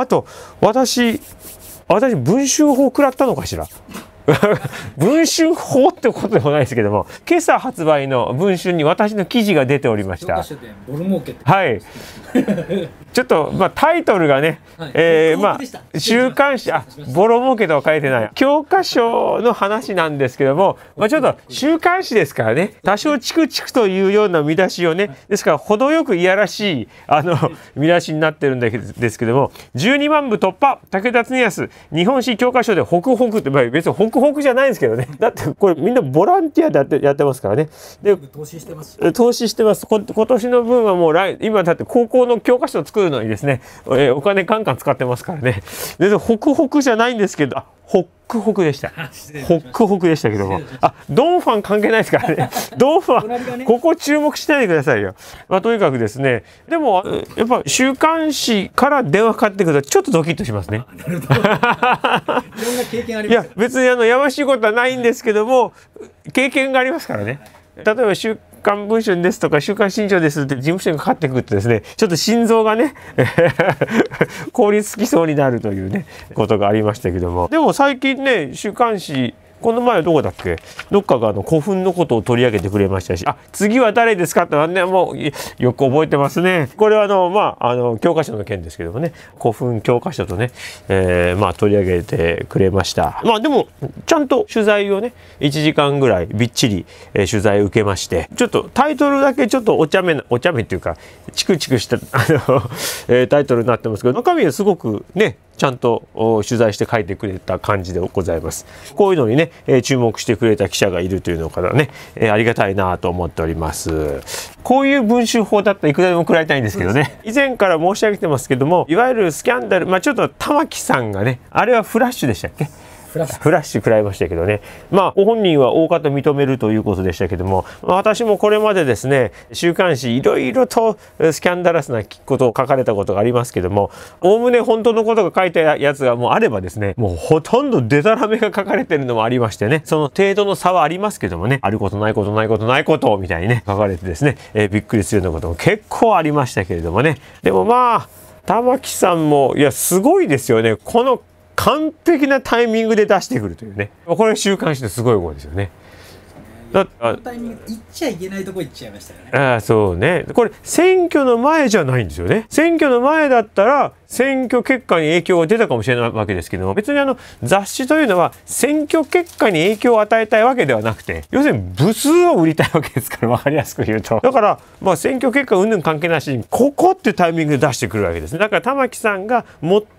あと、私、私、文集法食らったのかしら 文春法ってことでもないですけども今朝発売の文春に私の記事が出ておりました。はいちょっと、まあ、タイトルがね、はい、えー、まあ、週刊誌、あ、ボロ儲けとは書いてない。教科書の話なんですけども、まあ、ちょっと週刊誌ですからね、多少チクチクというような見出しをね、ですから程よくいやらしい、あの、見出しになってるんですけども、12万部突破、武田恒康、日本史教科書でホクホクって、まあ、別にホクく豊じゃないんですけどね。だってこれみんなボランティアでやってやってますからね。で、投資してます。投資してます。今年の分はもう来、今だって高校の教科書を作るのにですね、えー、お金カンカン使ってますからね。全然ホクホクじゃないんですけど、あ、クホクでした。ホックホクでしたけども。あ、ドンファン関係ないですからね。ドンファン、ここ注目しないでくださいよ。まあ、とにかくですね、でも、やっぱ週刊誌から電話かかってくると、ちょっとドキッとしますね。いろんな経験ありますいや、別にあの、やましいことはないんですけども、経験がありますからね。例えば週刊文春ですとか週刊新潮ですって事務所にかかってくるとですねちょっと心臓がね 凍りつきそうになるというねことがありましたけどもでも最近ね週刊誌この前どこだっけどっかがあの古墳のことを取り上げてくれましたし、あ、次は誰ですかって何ね、もよく覚えてますね。これはあの、まあ、あの、教科書の件ですけどもね、古墳教科書とね、えー、まあ、取り上げてくれました。まあでも、ちゃんと取材をね、1時間ぐらいびっちり、えー、取材受けまして、ちょっとタイトルだけちょっとお茶目な、お茶目っていうか、チクチクした、あの、えー、タイトルになってますけど、中身はすごくね、ちゃんと取材して書いてくれた感じでございます。こういうのにね、え注目してくれた記者がいるというのからね、えありがたいなと思っております。こういう文集法だったらいくらでも食らいたいんですけどね。以前から申し上げてますけども、いわゆるスキャンダル、まあ、ちょっと玉木さんがね、あれはフラッシュでしたっけフラッシュ。フラッシュ食らいましたけどね。まあ、ご本人は大方認めるということでしたけども、私もこれまでですね、週刊誌いろいろとスキャンダラスなことを書かれたことがありますけども、おおむね本当のことが書いたやつがもうあればですね、もうほとんどデタラメが書かれてるのもありましてね、その程度の差はありますけどもね、あることないことないことないことみたいにね、書かれてですね、えー、びっくりするようなことも結構ありましたけれどもね。でもまあ、玉木さんも、いや、すごいですよね。この完璧なタイミングで出してくるというねこれ週刊誌のすごい号ですよね。だタイミング行っちゃいけないとこ行っちゃいましたよね。あそうねこれ選挙の前じゃないんですよね。選挙の前だったら選挙結果に影響が出たかもしれないわけですけども別にあの雑誌というのは選挙結果に影響を与えたいわけではなくて要するに部数を売りたいわけですから分かりやすく言うとだからまあ選挙結果うんぬん関係なしにここっていうタイミングで出してくるわけですねだから玉木さんが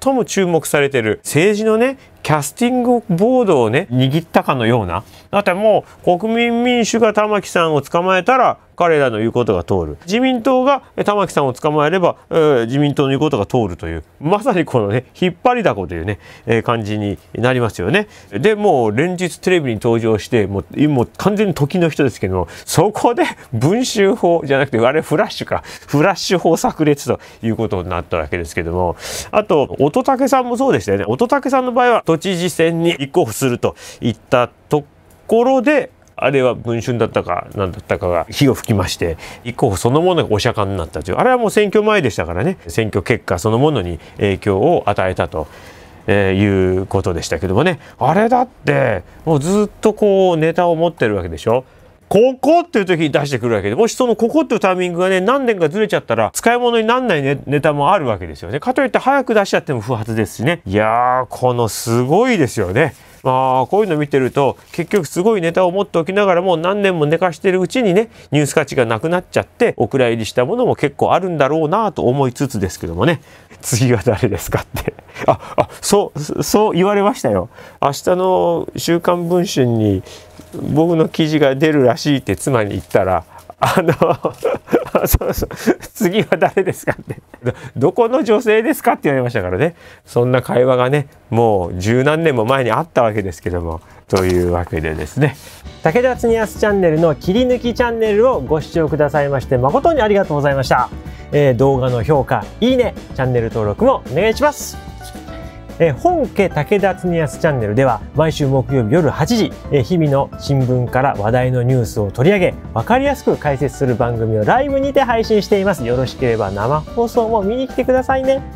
最も注目されてる政治のねキャスティングボードをね握ったかのようなだってもう国民民主が玉木さんを捕まえたら彼らの言うことが通る自民党が玉木さんを捕まえれば、えー、自民党の言うことが通るというまさにこのね引っ張りだこというね、えー、感じになりますよね。でもう連日テレビに登場してもうもう完全に時の人ですけどもそこで文集法じゃなくてあれフラッシュかフラッシュ法炸裂ということになったわけですけどもあと乙武さんもそうでしたよね乙武さんの場合は都知事選に立候補するといったところであれは文春だったか何だったかが火を吹きまして立候補そのものがお釈迦になったというあれはもう選挙前でしたからね選挙結果そのものに影響を与えたと。えー、いうことでしたけどもねあれだってもうずっとこうネタを持ってるわけでしょここっていう時に出してくるわけで、もしそのここっていうタイミングがね、何年かずれちゃったら、使い物になんない、ね、ネタもあるわけですよね。かといって早く出しちゃっても不発ですしね。いやー、このすごいですよね。まあこういうの見てると結局すごいネタを持っておきながらも何年も寝かしてるうちにねニュース価値がなくなっちゃってお蔵入りしたものも結構あるんだろうなと思いつつですけどもね 次は誰ですかってああそうそう言われましたよ明日の「週刊文春」に僕の記事が出るらしいって妻に言ったら「あの そうそう次は誰ですかってどこの女性ですかって言われましたからねそんな会話がねもう十何年も前にあったわけですけどもというわけでですね武田恒康チャンネルの切り抜きチャンネルをご視聴くださいまして誠にありがとうございました、えー、動画の評価いいねチャンネル登録もお願いしますえ本家武田恒康チャンネルでは毎週木曜日夜8時、え日々の新聞から話題のニュースを取り上げ分かりやすく解説する番組をライブにて配信していますよろしければ生放送も見に来てくださいね